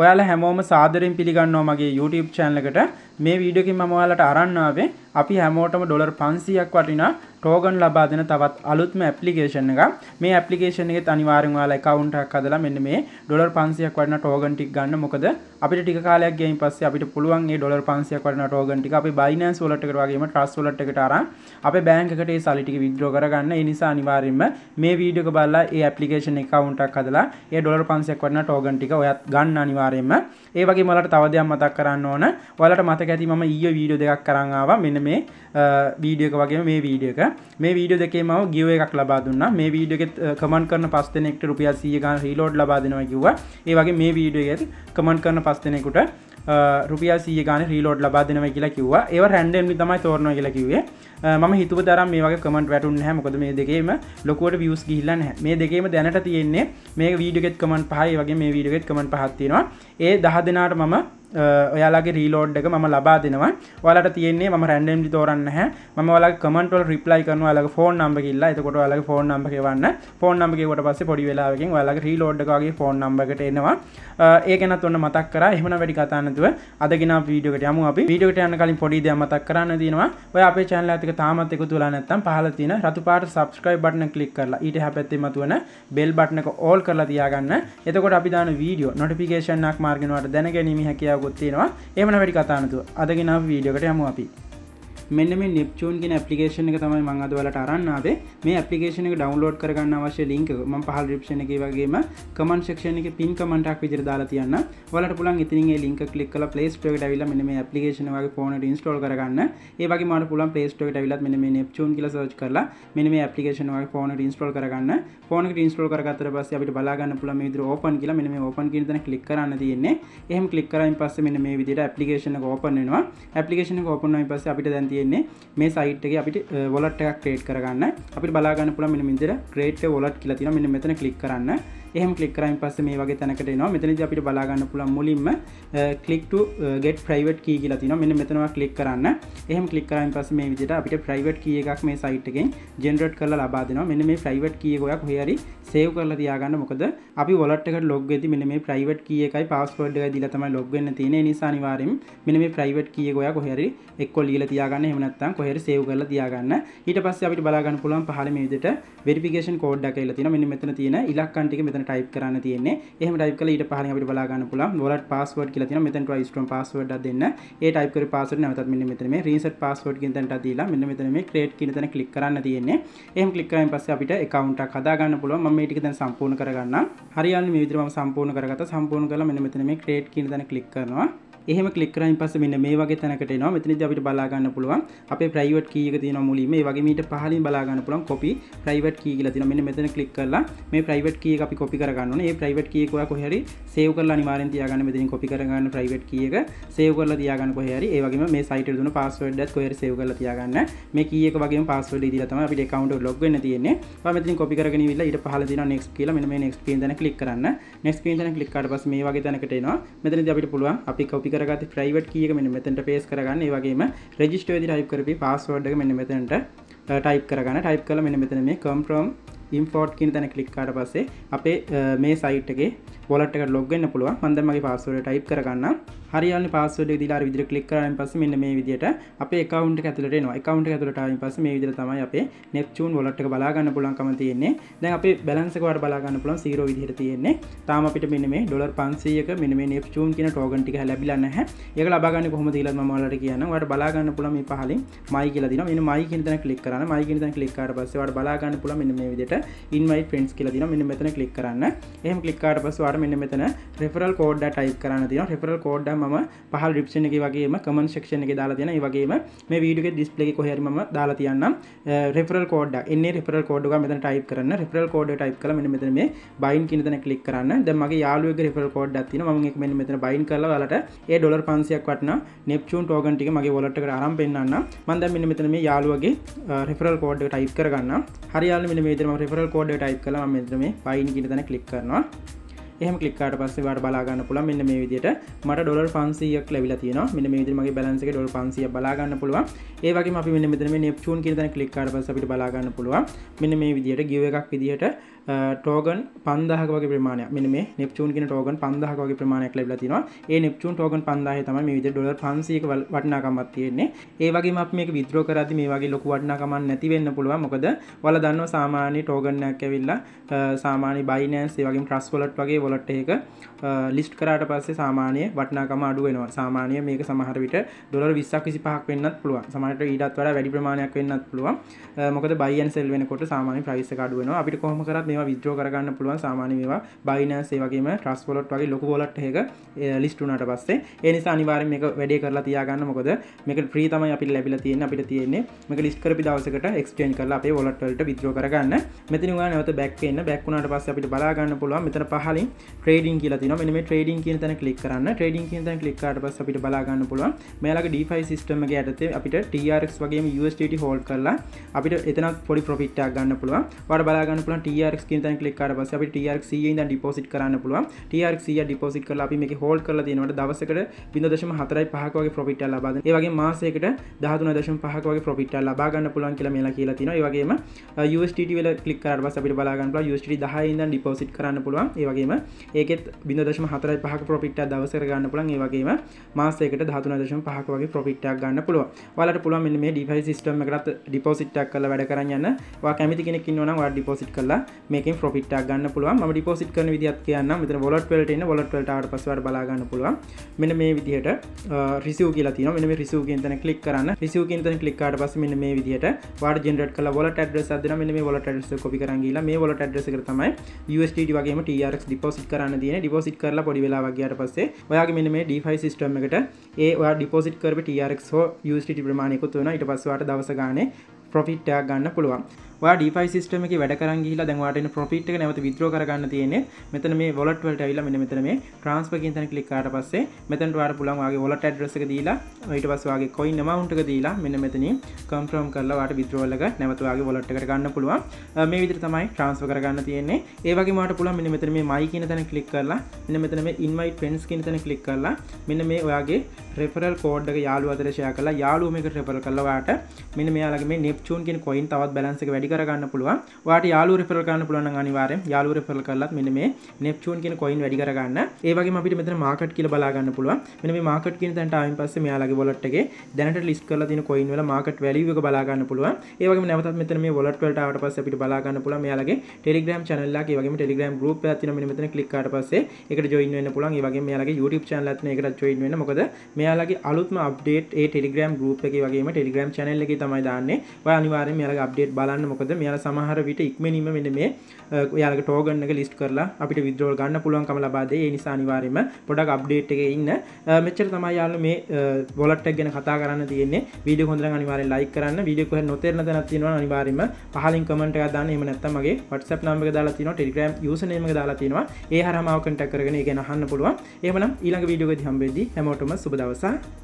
ඔයාලා හැමෝම සාදරෙන් පිළිගන්නවා මගේ YouTube channel එකට. මේ වීඩියෝ එකකින් මම ඔයාලට අරන් ආවේ අපි හැමෝටම ඩොලර් පන්සියක් වටිනා ටෝගන් ලබා දෙන තවත් අලුත්ම ඇපලිකේෂන් එක මේ ඇපලිකේෂන් එක අනිවාරෙන් වාල එකවුන්ටක් අදලා මෙන්න මේ ඩොලර් පන්සියක් වටන ටෝගන් ටික් ගන්න මොකද අපිට ටික කාලයක් ගියන් පස්සේ අපිට පුළුවන් ඒ ඩොලර් පන්සියක් වටන ටෝගන් ටික අපි බයිනන්ස් වලට් එකට වගේම ට්‍රස් වලට් එකට අරන් අපේ බෑන්ක් එකට ඒ සල්ලි ටික විත්ඩ්‍රෝ කරගන්න ඒ නිසා අනිවාර්යෙන්ම මේ වීඩියෝ එක බලලා ඒ ඇප්ලිකේෂන් එකවුන්ටක් හදලා ඒ ඩොලර් 500ක් වටිනා ටෝකන් ටික ඔයත් ගන්න අනිවාර්යෙන්ම ඒ වගේ මලට තවදයක් මතක් කරන්න ඕන වලට මතක ඇති මම ඊය වීඩියෝ දෙකක් කරන්නාව මෙන්න මේ වීඩියක වගේ මේ වීඩියක මේ වීඩියෝ දෙකේ ම ගියව එකක් ලබා දුන්න මේ වීඩියගෙත් කමන් කරන පස් දෙනෙක්ට රුපියල් සියගන් රීලෝඩ් ලබාදෙනවා කිව්වා ඒ වගේ මේ වීඩියගෙත් කමන් කරන පස් දෙනෙකුට රුපිය සිය ගන රීලෝඩ් ලබා දෙනව කියලා කිවවා ඒ රැන්ඩෙන්මි තමයි තෝරන කියලා කිවේ ම හිතුව තරම් මේ වගේ කමට වැටුන් හැ මොකද මේ දෙකේම ලොකුවට වියස් ගිල්ලන්න මේ දෙකේම දැනට තියෙන්නේ මේ වීඩියගෙත් කමන් පහයි වගේ මේ වීඩියගෙත් කමන් පහත්තිවා ඒ දහ දෙනාට මම ඔයාලගේ රීලෝඩ් එක ම ලබා දෙනවා වලට තියන්නේ ම රැන්ඩම්ි තෝරන්න හැ ම ල කමටල් රිප්ලයි කන අල ෆෝන් නම්බ කියල්ලා එතකොට අලගේ ෆෝන් නම්බ කියවන්න ෆෝන් නම්බගේට පස්ස පොඩි වෙලාවකින් වලගේ රීලෝඩ්ඩගේ ෆෝන් නම්බට එනවා ඒකනත් ඔන්න මතක් කර එහම වැඩි කතාන්නතුව අදගෙන වීඩියකට යම අපි වීඩියට යන කලින් පොඩිද මතක් කරන්න තිනවා ඔය අපේ චැනල ඇතික තාමත් එකතු තුලා නැත්තම් පහල තින රතුපාට සබස්ක්‍රයි බටන කලික් කරලා ඊට හැපැත්තේ මතුවන බෙල් බට්නක ඕල් කරලා තියාගන්න එතකොට අපි දාන වීඩියෝ නොටිකේෂනක් මාර්ගෙනවට දැන ගැනීම හැකියාව ප්‍රශ්නයකුත් තියෙනවා එමන වැඩි කතානතු අදගෙන වීඩියෝකට යමු අපි මෙන්න මේ නිප්චූන් ගෙන පපිේෂන එක තමයි මං අදවලට අරන්නාවේ මේ පපිේෂන එක ඩවන්ලෝඩ් කරගන්න අවශ්‍ය ලින්ක ම පහල් රිප්ෂණ එක වගේම කමන් ක්ෂණ එක පින් කමටක් විදිර දාලා තියන්න වලට පුළන් ඉතින්ගේ ලින්ක කලික් කල පලේස් ටෝට ඇවිල මෙ මේ පපිේෂන වගේ පෝනට ඉන්ස්ටෝල් කරගන්න ඒගේ මට පුළන් පලේස්ටෝට ඇවිලත් මෙ මේ නිප්චූන් කියල සෝච් කරලා මෙ මේ පපිේෂන වගේ පෝනට ඉන්ස්ටෝල් කරගන්න ෆෝන ඉන්ස්ටෝල් කරගතර පස්ස අපිට බලාගන්න පුළ මේ විදිර ඕපන් කියලා මෙ මේ ඕපන් කියන කලික් කරන්න තියෙන්නේ එහෙම කලික් කරයින් පස්ස මෙ මේ විදිට පපිේෂන ඕපන්නවා පපිේෂන ඕපන් පස්ස අපිට දැන්ති තියෙන්නේ මේ සයිට් එක අපිට වොලට් එකක් ක්‍රේට් කරගන්න අපි බලාගන්න පුළ මෙ මිදිර ක්‍රේට් වොලට් කියලා තින මෙන්න මෙතන කලික් කරන්න එහම කලික්රයින් පස්ස මේ වගේ තැනකට නවා මෙතනද අපිට බලාගන්න පුළන් මුලින්ම කලික්ට ගෙට ප්‍රයිවට් කිය කියලා තින මෙන්න මෙතනවා කලික් කරන්න එහම කලික්රයින් පස මේ විදිට අපිට ප්‍රයිවට් කිය එකක් මේ සයිට්කෙන් ජෙනරට් කරලා ලබාදන මෙන්න මේ ප්‍රයිවට් කියගොයක් හොයරි සේව් කරලා තියාගන්න මොකද අපි වලට්කට ලොග ඇති මෙන මේ ප්‍රයිවට් කිය එකයි පස්පොඩ් දිලතම ලොගන්න තියෙන නිසානිවාරම් මෙන මේ ප්‍රයිවට් කියගොයක් හොහරි එක්කොල් ලීල තියාගන්න එමනත්තම් කොහෙර සේව් කරලා තියාගන්න ඊට පස්ස අපිට බලාගන්න පුළුවන් පහල මේ විදිට වෙරිපිකේෂන් කෝඩ්ඩ කියලා තින මෙන්න මෙතන තියෙන ඉලක්කන්ටික මෙතන ටයිප් කරන්න තියෙන්නේ එහෙම ටයිප් කළා ඊට පහලින් අපිට බලා ගන්න පුළුවන් wallet password කියලා තියෙනවා මෙතන try strong password එකක් දෙන්න ඒ ටයිප් කරේ password නැවතත් මෙන්න මෙතන මේ reset password කියන තැනට දීලා මෙන්න මෙතන මේ create කියන තැන ක්ලික් කරන්න තියෙන්නේ එහෙම ක්ලික් කරායින් පස්සේ අපිට account එකක් හදා ගන්න පුළුවන් මම මේ ටික දැන් සම්පූර්ණ කරගන්නම් හරියන්නේ මේ විදිහට මම සම්පූර්ණ කරගත්තා සම්පූර්ණ කරලා මෙන්න මෙතන මේ create කියන තැන ක්ලික් කරනවා එහෙම ක්ලික් කරායින් පස්සේ මෙන්න මේ වගේ තැනකට එනවා. මෙතනදී අපිට බලා ගන්න පුළුවන් අපේ ප්‍රයිවට් කී එක තියෙනවා මුලින්ම. ඒ වගේම ඊට පහළින් බලා ගන්න පුළුවන් copy private key කියලා තියෙනවා. මෙන්න මෙතන ක්ලික් කරලා මේ private key එක අපි copy කර ගන්න ඕනේ. මේ private key එක ඔයා කොහේ හරි save කරලා අනිවාර්යෙන් තියාගන්න. මෙතනින් copy කර ගන්න private key එක save කරලා තියාගන්න කොහේ හරි. ඒ වගේම මේ site එකට දුන්න password එකත් කොහේ හරි save කරලා තියාගන්න. මේ key එක වගේම password දීලා තමයි අපිට account එක log වෙන්න තියෙන්නේ. ඔයා මෙතනින් copy කරගෙන ඉවිල්ලා ඊට පහළ දෙනවා next කියලා. මෙන්න මේ next කියන තැන ක්ලික් කරන්න. next කියන තැන ක්ලික් කරාට පස්සේ මේ වගේ තැනකට එනවා. මෙතනදී අපිට පුළුවන් අපි copy කරගත් ප්‍රයිවට් කියක මෙ මෙතට පේස් කරගන්න වගේම රෙජිස්ට වෙදි ටයිප් කරපි පස්වර්ඩ මෙන්න මෙතනට ටයිප් කරගන්න ටයිප් කල මෙන මෙතන මේ කම්ප්‍රම් ඉම්ෆෝට් කින් තැන කලික්කාට පස්සේ අපේ මේ සයිට්ගේ ොලට ලොගන්න පුළුව හඳමගේ පස්සුවට ටයිප් කරගන්න හරියන්න පස්සුවඩ දිලා විදිර කලික් කරන්න පස මෙන්න මේ විදිට අප එකකවන්ට ඇතුලට නවා එකකවන්ට ඇතුලටයින් පස මේ විදිර තමයි අපේ නෙප්චූන් වලට බලාගන්න පුලන්කම තියෙන්නේ දැන් අප බැලන්සකවට බලාගන්න පුලන් සීර විදිර තියෙන්නේ තාම අපිට මෙන මේ ඩොලර් පන්සේයක මෙන මේ නෙප්චූන් කියන ටෝගන්ටික ලැබිලන්න හැ ඒක ලබාගන්න කොහොම දීල මලට කියන්න වට බලාගන්න පුලම මේ පහලින් මයි කියල දින මෙ මයි කියතන කලික් කරන්න මයි කියතන කලික්කාර පස්සවට බලාගන්න පුල මෙ මේ විදිට ඉන්වයි පෙන්ස් කියල දින මෙ මෙතන කලික් කරන්න එහම කලික්කාට පස්වාට මෙන්න මෙතන රෙෆරල් කෝඩ්ඩ ටයි කරන්න තින රෙෆරල් කෝඩ්ඩම මම පහල් රිප්ෂණ එක වගේම කමන් ක්ෂණ එක දාලා තියෙන වගේම මේ වීඩියෝ එක ඩිස්ප්ලේ එකේ කොහේ හරි මම දාලා තියන්නම් රෙෆරල් කෝඩ් එක එන්නේ රෙෆරල් කෝඩ් එක මෙතන ටයිප් කරන්න රෙෆරල් කෝඩ් එක ටයිප් කළා මෙන්න මෙතන මේ බයින් කියන තැන ක්ලික් කරන්න දැන් මගේ යාළුවෙක්ගේ රෙෆරල් කෝඩ් එකක් තියෙනවා මම ඒක මෙන්න මෙතන බයින් කරලා ඔයාලට ඒ ඩොලර් 500ක් වටන නෙප්චූන් ටෝකන් ටික මගේ වොලට් එකට ආරම්භ වෙන්නන්න මම දැන් මෙන්න මෙතන මේ යාළුවගේ රෙෆරල් කෝඩ් එක ටයිප් කරගන්න හරියාල මෙන්න මේ විදිහට මම රෙෆරල් කෝඩ් එක ටයිප් කළා මම මෙතන මේ බයින් කියන තැන ක්ලික් කරනවා එහම කලිකාට පස්සේ වට බලාගන්න පුළ මෙන්න මේ විදියට මට ඩොල් පන්සියක් ලැබිලා තියෙන මෙන්න මේ විදිමගේ බලන්සක ඩොල් පන්සිය බලාගන්න පුළුවන් ඒවගේ අපි මෙන්න මෙතම නෙප්චූන් කියන කලිකාට පස්ස අපිට බලාගන්න පුළුවන් මෙන්න මේ විදියට ගිව එකක් විදිහට ටෝගන් පන්දහක වගේ ප්‍රමාණය මෙ මේ නෙප්චූන් කියෙන ටෝගන් පන්දහක වගේ ප්‍රමාණයක් ලැබලතිවා ඒ නෙප්චූන් ටෝගන් පන්දාහ තම මේ විද ඩොල පන්සේක වටනාකමත් තියෙන්නේ ඒවගේ මක් මේ විද්‍රෝ කරති මේ වගේ ලොකු වටනාකමන් නැතිවෙන්න පුළුව මොකද වල දන්න සාමාන්‍ය ටෝගන්නයක් ඇවිල්ලා සාමාන්‍ය බයිනන්සේ වගේ ප්‍රස්වලට් වගේ ඔගොලට ඒක ලිස්ට් කරට පස්සේ සාමානය වටනාකම අඩුවෙනවා සාමානය මේක සමහර විට දොර විස්සක් කිසි පහක් වෙන්නත් පුළුව සමට ඊඩත් වල වැඩි ප්‍රමාණයක් වෙන්නත් පුළුව මොකද බයින් සෙල් වෙනකොට සාමාන ප්‍රයිස අඩුවෙන අපිට කොහොම කරත් මේ විද්‍රෝ කරගන්න පුළුවන් සාමාන මේවා බයිනසේ වගේම ට්‍රස් වොලොට් වගේ ලොක ොලට් හක ලිස්ටුනට පස්සේ ඒනිසා අනිවාරම මේක වැඩේ කරලා තියාගන්න මොකද මේක ප්‍රී තමයි අපි ලැබිලා තියෙන අපිට තියෙන්නේ මේක ලිස්ට් කරපු දවසකට එක්ස්චේන්ජ් කරලා අපේ වොලට් වලට විත්ඩ්‍රෝ කරගන්න මෙතන උගා නැවත බෑක් වෙන්න බෑක් වුණාට පස්සේ අපිට බලා ගන්න පුළුවන් මෙතන පහලින් ට්‍රේඩින් කියලා තින මෙම ට්‍රේඩින් කියන තැන කලික් කරන්න ට්‍රේඩින් කියන තැන කලික්කාට පස් අපිට බලාගන්න පුළුවන් මේලක ඩිෆයි සිස්ටමගේ ඇතේ අපිට ටRX වගේ USට හෝල් කරලා අපිට එතන පොඩි පොෆිට්ටක් ගන්න පුළුවන් වට බලාගන්න පුළන් ටRX කියන තැන කලික්කාර පස අපි ටRX ඉඳ ඩිපෝසිට් කරන්න පුළුවන් ටRX ඩිපෝසිට් කරලා අපි මේ හෝල් කරලා දෙනවට දවසකට බිඳදශම හතරයි පහකවගේ පොෆිට ලබද ඒවගේ මාසයකට දහතුන දශම පහකවගේ පොෆිට ලබාගන්න පුළුවන් කියලා මේලා කියලා තින ඒවගේම USට වල කලික්කාර පස අපිට බලාගන්න පුළුවන් USට දහයින්ද ඩිපෝසිට් කරන්න පුළුවන් ඒවගේම ඒකෙත් බිඳ දශම හතරයි පහක පොපිට දවසර ගන්න පුළන් ඒවගේම මාසේකට ධතුන දශම පහක වගේ පොපිට්ටක් ගන්න පුළුව වලට පුළුව මෙ මේ ඩිෆයි සිස්ටම එකත් ඩිපෝසිට්ටක් කල වැඩ කරන්න වා කැමති කෙනෙක් න්න වා ඩිපෝසිට් කල මේක පොපිට්ටක් ගන්න පුළුව ම ඩිපෝසිට් කන විදිත් කියන්න මෙත ොලට පෙලට ොලටට පසවට බලාගන්න පුළුවන් මෙන මේ විදිහට රිසිව කියලා තින මෙම රිසූගෙන් තන කලික් කරන්න රිසිව කෙන්තන කලික්කාට පස මෙ මේ විදිහට වාඩ ජෙනරට කල ොලට ඇඩ සදන මෙ ොලට ඇඩස කොපි කරගලා මේ ොලට ඇඩස කරතමයි ස්ට වගේ ටරක් ඩිපෝස් ඩිපෝසිට් කරන්න තියෙන ඩිපෝසිට් කරලා පොඩි වෙලාවක් ගියට පස්සේ ඔයාගේ මෙන්න මේ ඩිෆයි සිස්ටම් එකට ඒ ඔයා ඩිපෝසිට් කරපු TRX හෝ USDT ප්‍රමාණයකුත් වෙනවා ඊට පස්සේ ඔයාට දවස ගානේ ප්‍රොෆිට් එකක් ගන්න පුළුවන් ඩිෆයි සිස්ටම එක වැඩ කරන් ගිහිලා දැන් ඔයාලට එන ප්‍රොෆිට් එක නැවත විත්ඩ්‍රෝ කරගන්න තියෙන්නේ මෙතන මේ වොලට් වලට ඇවිල්ලා මෙන්න මෙතන මේ ට්‍රාන්ස්ෆර් කියන තැන ක්ලික් කරාට පස්සේ මෙතනට ඔයාලට පුළුවන් ඔයාගේ වොලට් ඇඩ්‍රස් එක දීලා ඊට පස්සේ ඔයාගේ කොයින් amount එක දීලා මෙන්න මෙතනින් කන්ෆර්ම් කරලා ඔයාලට විත්ඩ්‍රෝල් එක නැවත ඔයාගේ වොලට් එකට ගන්න පුළුවන් මේ විදිහට තමයි ට්‍රාන්ස්ෆර් කරගන්න තියෙන්නේ ඒ වගේම ඔයාලට පුළුවන් මෙන්න මෙතන මේ මයි කියන තැන ක්ලික් කරලා මෙන්න මෙතන මේ ඉන්වයිට් ෆ්‍රෙන්ඩ්ස් කියන තැන ක්ලික් කරලා මෙන්න මේ ඔයාගේ රෙෆරල් කෝඩ් එක යාළුවෝ අතර ෂෙයා කරලා යාළුවෝ මේක රෙෆරල් කරලා ඔයාට මෙන්න මෙයාලගේ මේ නෙප්චූන් කියන කොයින් තවත් බැලන්ස් එක වැඩි වැඩි කරගන්න පුළුවන් ඔයාලට යාළුවෝ රෙෆරල් කරන්න පුළුවන් නම් අනිවාර්යෙන් යාළුවෝ රෙෆරල් කරලත් මෙන්න මේ නෙප්චූන් කියන coin වැඩි කරගන්න ඒ වගේම අපිට මෙතන market කියලා බලා ගන්න පුළුවන් මෙන්න මේ market කියන තැනට ආවෙන් පස්සේ මෙයාලගේ wallet එකේ දැනට list කරලා තියෙන coin වල market value එක බලා ගන්න පුළුවන් ඒ වගේම නැවතත් මෙතන මේ wallet වලට ආවට පස්සේ අපිට බලා ගන්න පුළුවන් මෙයාලගේ telegram channel එකක් ඒ වගේම telegram group එකක් තියෙනවා මෙන්න මෙතන click කරාට පස්සේ ඒකට join වෙන්න පුළුවන් ඒ වගේම මෙයාලගේ youtube channel එකක් තියෙනවා ඒකටත් join වෙන්න මොකද මෙයාලගේ අලුත්ම update ඒ telegram group එකේ වගේම telegram channel එකේ තමයි දාන්නේ ඔය අනිවාර්යෙන් මෙයාලගේ update බලන්න මොකද මෙයාලා සමහර විට ඉක්මනින්ම මෙන්න මේ ඔයාලගේ ටෝගන් එක ලිස්ට් කරලා අපිට විත්ඩ්‍රෝල් ගන්න පුළුවන්කම ලබා දෙයි ඒ නිසා අනිවාර්යයෙන්ම පොඩක් අප්ඩේට් එකේ ඉන්න මෙච්චර තමයි යාළුවෝ මේ වොලට් එක ගැන කතා කරන්න තියෙන්නේ වීඩියෝ හොඳ නම් අනිවාර්යෙන් ලයික් කරන්න වීඩියෝ කොහෙන් නොතේරෙන තැනක් තියෙනවා අනිවාර්යයෙන්ම පහලින් කමෙන්ට් එකක් දාන්න එහෙම නැත්නම් මගේ WhatsApp නම්බර එක දාලා තියෙනවා Telegram user name එක දාලා තියෙනවා ඒ හරහා මාව contact කරගෙන ඒක අහන්න පුළුවන් එහෙමනම් ඊළඟ වීඩියෝ එකදී හම්බෙද්දී හැමෝටම සුබ දවසක්